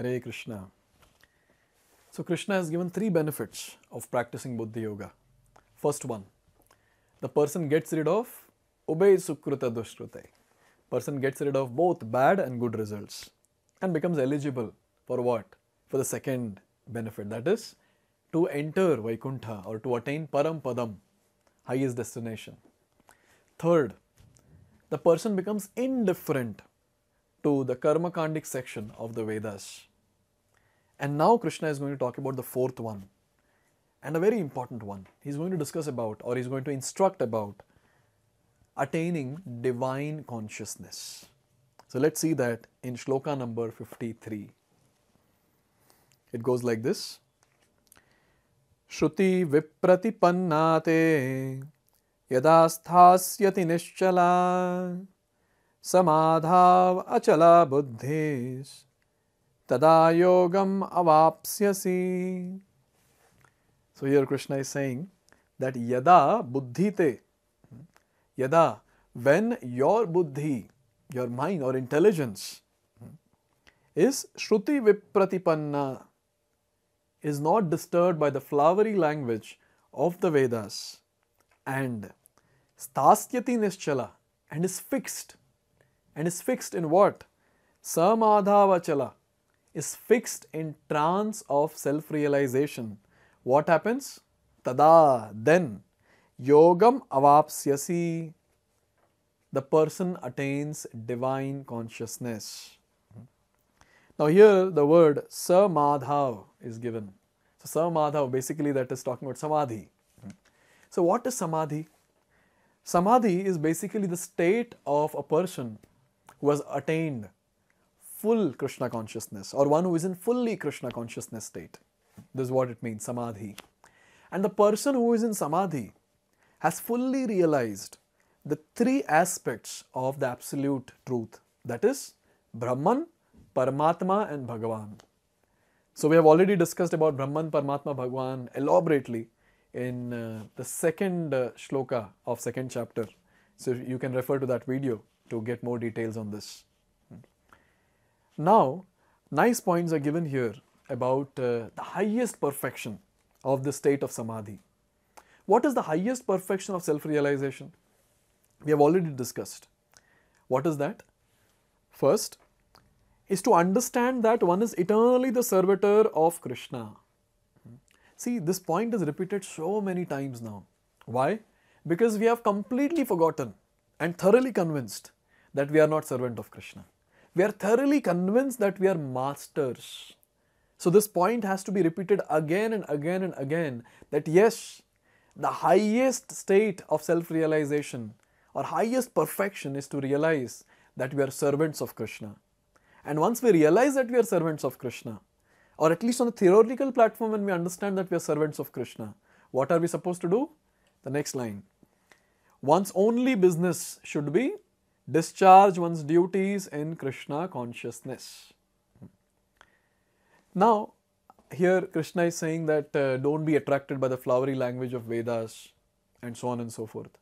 Hare Krishna. So, Krishna has given three benefits of practicing Buddha Yoga. First one, the person gets rid of Ubey Sukruta Duskrute. Person gets rid of both bad and good results and becomes eligible for what? For the second benefit, that is to enter Vaikuntha or to attain Param Padam, highest destination. Third, the person becomes indifferent to the karma section of the Vedas. And now Krishna is going to talk about the fourth one and a very important one. He's going to discuss about or he's going to instruct about attaining divine consciousness. So let's see that in shloka number 53. It goes like this. श्रुति विप्रतिपन्नाते यदा स्थास्यति निश्चला समाधाव अचला बुद्धिस् तदा योगम अवाप्यसी so your Krishna is saying that यदा बुद्धि ते यदा वेन योर बुद्धि your mind or intelligence is श्रुति विप्रतिपन्ना is not disturb by the flowery language of the Vedas and स्थास्यति निश्चला and is fixed and is fixed in what समाधावचला is fixed in trance of self-realization. What happens? Tada, then yogam avapsyasi. The person attains divine consciousness. Now here the word samadhav is given. So samadhav basically that is talking about samadhi. So what is samadhi? Samadhi is basically the state of a person who has attained full Krishna consciousness or one who is in fully Krishna consciousness state. This is what it means, samadhi. And the person who is in samadhi has fully realized the three aspects of the absolute truth that is, Brahman, Paramatma, and Bhagavan. So, we have already discussed about Brahman, Paramatma, Bhagavan elaborately in uh, the second uh, shloka of second chapter. So, you can refer to that video to get more details on this. Now, nice points are given here about uh, the highest perfection of the state of samadhi. What is the highest perfection of self-realization? We have already discussed. What is that? First, is to understand that one is eternally the servitor of Krishna. See, this point is repeated so many times now. Why? Because we have completely forgotten and thoroughly convinced that we are not servant of Krishna. We are thoroughly convinced that we are masters. So this point has to be repeated again and again and again that yes, the highest state of self-realization or highest perfection is to realize that we are servants of Krishna. And once we realize that we are servants of Krishna, or at least on the theoretical platform when we understand that we are servants of Krishna, what are we supposed to do? The next line. One's only business should be discharge one's duties in Krishna consciousness. Now, here Krishna is saying that uh, don't be attracted by the flowery language of Vedas and so on and so forth.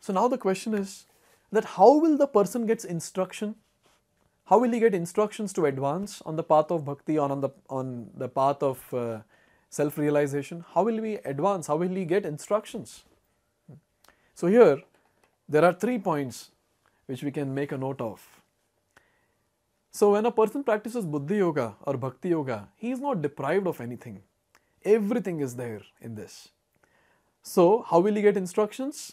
So now the question is that how will the person gets instruction? How will he get instructions to advance on the path of bhakti or on the on the path of uh, self-realization? How will we advance? How will he get instructions? So here there are three points which we can make a note of. So when a person practices Buddhi Yoga or Bhakti Yoga, he is not deprived of anything. Everything is there in this. So how will he get instructions?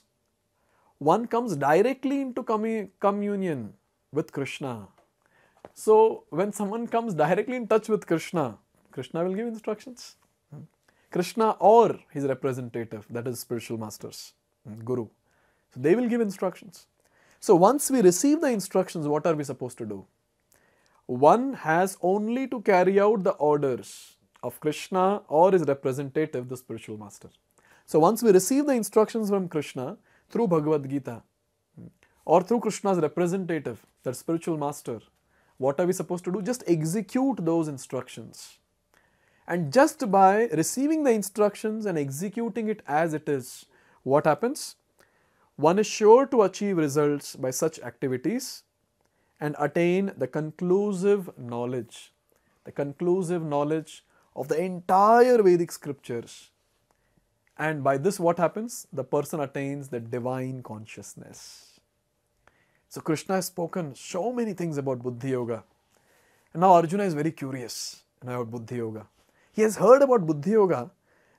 One comes directly into commu- communion with Krishna. So when someone comes directly in touch with Krishna, Krishna will give instructions. Hmm. Krishna or his representative, that is spiritual masters, hmm, Guru. So they will give instructions. So once we receive the instructions, what are we supposed to do? One has only to carry out the orders of Krishna or his representative, the spiritual master. So once we receive the instructions from Krishna through Bhagavad Gita or through Krishna's representative, that spiritual master, what are we supposed to do? Just execute those instructions. And just by receiving the instructions and executing it as it is, what happens? one is sure to achieve results by such activities and attain the conclusive knowledge, the conclusive knowledge of the entire Vedic scriptures. And by this, what happens? The person attains the divine consciousness. So, Krishna has spoken so many things about Buddhi Yoga. And now Arjuna is very curious about Buddhi Yoga. He has heard about Buddhi Yoga.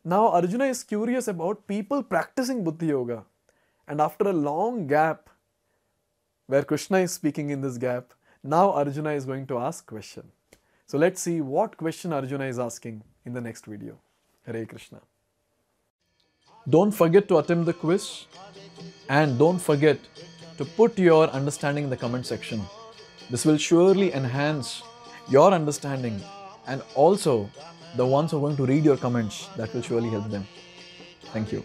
Now Arjuna is curious about people practicing Buddhi Yoga. And after a long gap, where Krishna is speaking in this gap, now Arjuna is going to ask question. So let's see what question Arjuna is asking in the next video. Hare Krishna. Don't forget to attempt the quiz and don't forget to put your understanding in the comment section. This will surely enhance your understanding and also the ones who are going to read your comments that will surely help them. Thank you.